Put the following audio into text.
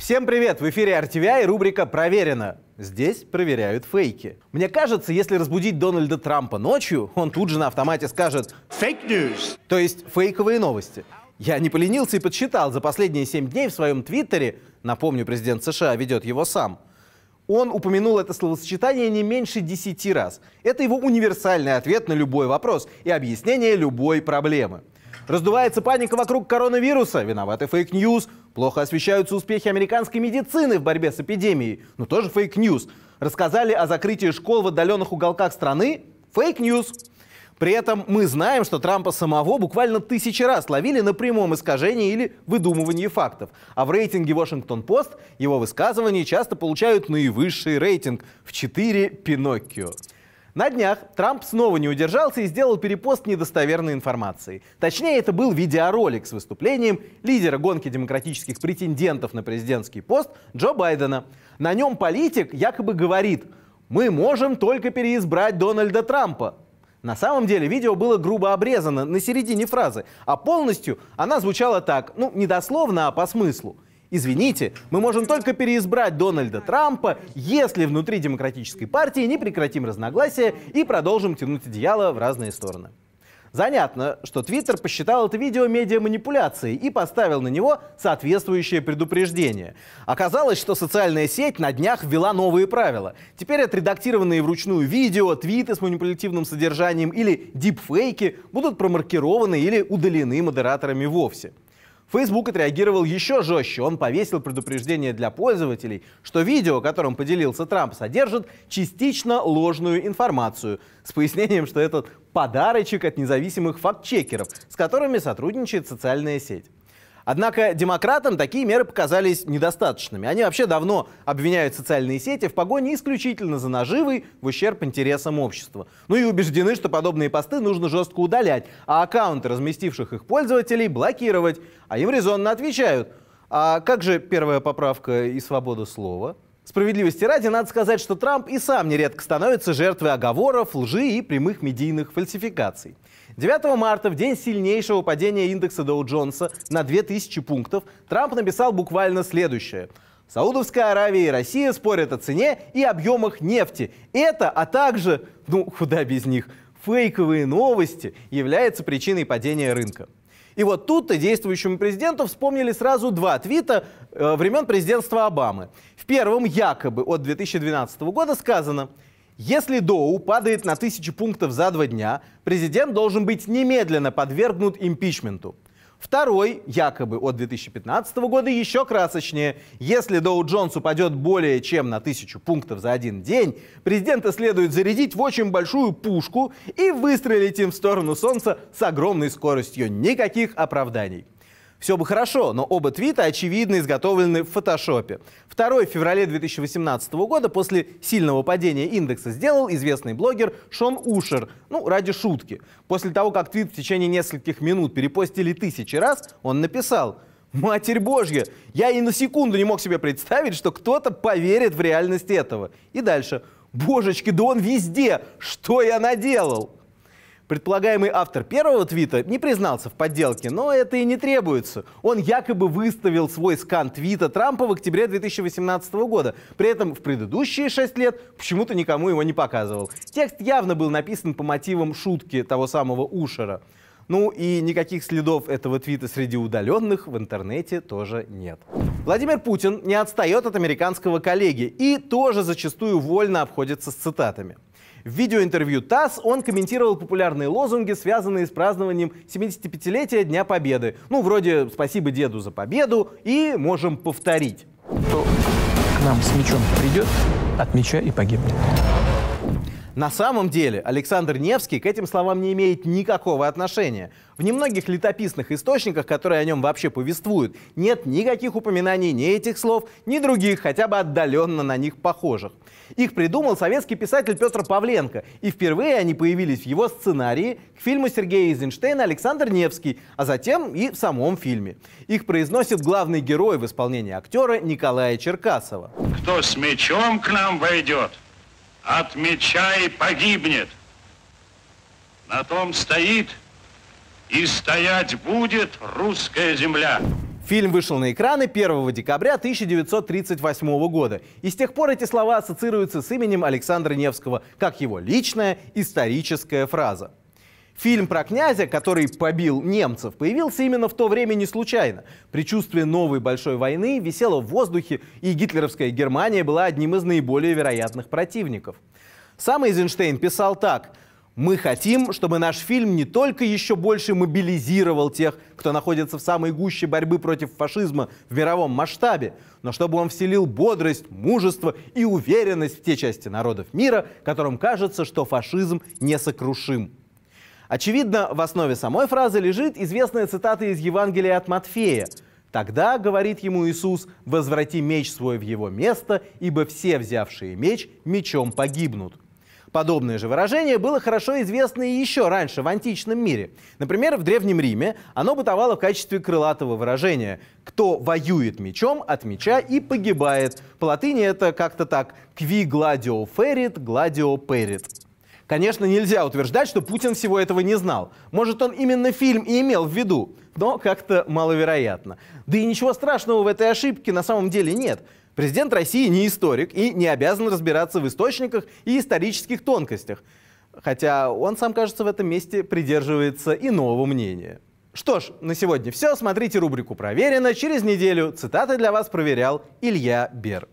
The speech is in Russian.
Всем привет! В эфире RTVI и рубрика «Проверено». Здесь проверяют фейки. Мне кажется, если разбудить Дональда Трампа ночью, он тут же на автомате скажет «Fake news», то есть фейковые новости. Я не поленился и подсчитал за последние 7 дней в своем твиттере, напомню, президент США ведет его сам, он упомянул это словосочетание не меньше 10 раз. Это его универсальный ответ на любой вопрос и объяснение любой проблемы. Раздувается паника вокруг коронавируса, виноваты фейк-ньюс, Плохо освещаются успехи американской медицины в борьбе с эпидемией, но ну, тоже фейк-ньюс. Рассказали о закрытии школ в отдаленных уголках страны – фейк-ньюс. При этом мы знаем, что Трампа самого буквально тысячи раз ловили на прямом искажении или выдумывании фактов. А в рейтинге Washington Post его высказывания часто получают наивысший рейтинг в 4 Пиноккио. На днях Трамп снова не удержался и сделал перепост недостоверной информации. Точнее, это был видеоролик с выступлением лидера гонки демократических претендентов на президентский пост Джо Байдена. На нем политик якобы говорит «Мы можем только переизбрать Дональда Трампа». На самом деле видео было грубо обрезано на середине фразы, а полностью она звучала так, ну, не дословно, а по смыслу – Извините, мы можем только переизбрать Дональда Трампа, если внутри демократической партии не прекратим разногласия и продолжим тянуть одеяло в разные стороны. Занятно, что Твиттер посчитал это видео медиаманипуляцией и поставил на него соответствующее предупреждение. Оказалось, что социальная сеть на днях ввела новые правила. Теперь отредактированные вручную видео, твиты с манипулятивным содержанием или дипфейки будут промаркированы или удалены модераторами вовсе. Facebook отреагировал еще жестче. Он повесил предупреждение для пользователей, что видео, которым поделился Трамп, содержит частично ложную информацию. С пояснением, что этот подарочек от независимых факт-чекеров, с которыми сотрудничает социальная сеть. Однако демократам такие меры показались недостаточными. Они вообще давно обвиняют социальные сети в погоне исключительно за наживой в ущерб интересам общества. Ну и убеждены, что подобные посты нужно жестко удалять, а аккаунты разместивших их пользователей блокировать. А им резонно отвечают. А как же первая поправка и свобода слова? Справедливости ради, надо сказать, что Трамп и сам нередко становится жертвой оговоров, лжи и прямых медийных фальсификаций. 9 марта, в день сильнейшего падения индекса Доу Джонса на 2000 пунктов, Трамп написал буквально следующее. Саудовская Аравия и Россия спорят о цене и объемах нефти. Это, а также, ну куда без них, фейковые новости являются причиной падения рынка. И вот тут-то действующему президенту вспомнили сразу два твита э, времен президентства Обамы. В первом якобы от 2012 года сказано, если Доу падает на тысячи пунктов за два дня, президент должен быть немедленно подвергнут импичменту. Второй, якобы от 2015 года, еще красочнее. Если Доу Джонс упадет более чем на 1000 пунктов за один день, президента следует зарядить в очень большую пушку и выстрелить им в сторону Солнца с огромной скоростью. Никаких оправданий. Все бы хорошо, но оба твита, очевидно, изготовлены в фотошопе. Второй февраля 2018 года после сильного падения индекса сделал известный блогер Шон Ушер, ну, ради шутки. После того, как твит в течение нескольких минут перепостили тысячи раз, он написал «Матерь Божья! Я и на секунду не мог себе представить, что кто-то поверит в реальность этого». И дальше «Божечки, да он везде! Что я наделал?» Предполагаемый автор первого твита не признался в подделке, но это и не требуется. Он якобы выставил свой скан твита Трампа в октябре 2018 года. При этом в предыдущие шесть лет почему-то никому его не показывал. Текст явно был написан по мотивам шутки того самого Ушера. Ну и никаких следов этого твита среди удаленных в интернете тоже нет. Владимир Путин не отстает от американского коллеги и тоже зачастую вольно обходится с цитатами. В видеоинтервью ТАСС он комментировал популярные лозунги, связанные с празднованием 75-летия Дня Победы. Ну, вроде «Спасибо деду за победу» и «Можем повторить». Кто к нам с мечом придет, от меча и погибнет. На самом деле Александр Невский к этим словам не имеет никакого отношения. В немногих летописных источниках, которые о нем вообще повествуют, нет никаких упоминаний ни этих слов, ни других, хотя бы отдаленно на них похожих. Их придумал советский писатель Петр Павленко, и впервые они появились в его сценарии к фильму Сергея Эйзенштейна «Александр Невский», а затем и в самом фильме. Их произносит главный герой в исполнении актера Николая Черкасова. Кто с мечом к нам войдет, от меча и погибнет. На том стоит и стоять будет русская земля. Фильм вышел на экраны 1 декабря 1938 года. И с тех пор эти слова ассоциируются с именем Александра Невского, как его личная историческая фраза. Фильм про князя, который побил немцев, появился именно в то время не случайно. Причувствие новой большой войны висело в воздухе, и гитлеровская Германия была одним из наиболее вероятных противников. Сам Эйзенштейн писал так. Мы хотим, чтобы наш фильм не только еще больше мобилизировал тех, кто находится в самой гуще борьбы против фашизма в мировом масштабе, но чтобы он вселил бодрость, мужество и уверенность в те части народов мира, которым кажется, что фашизм несокрушим. Очевидно, в основе самой фразы лежит известная цитата из Евангелия от Матфея. «Тогда, — говорит ему Иисус, — возврати меч свой в его место, ибо все, взявшие меч, мечом погибнут». Подобное же выражение было хорошо известно и еще раньше, в античном мире. Например, в Древнем Риме оно бытовало в качестве крылатого выражения «кто воюет мечом от меча и погибает». По латыни это как-то так «qui gladio ferit, gladio perit». Конечно, нельзя утверждать, что Путин всего этого не знал. Может, он именно фильм и имел в виду, но как-то маловероятно. Да и ничего страшного в этой ошибке на самом деле нет. Президент России не историк и не обязан разбираться в источниках и исторических тонкостях. Хотя он сам, кажется, в этом месте придерживается иного мнения. Что ж, на сегодня все. Смотрите рубрику «Проверено». Через неделю цитаты для вас проверял Илья Бер.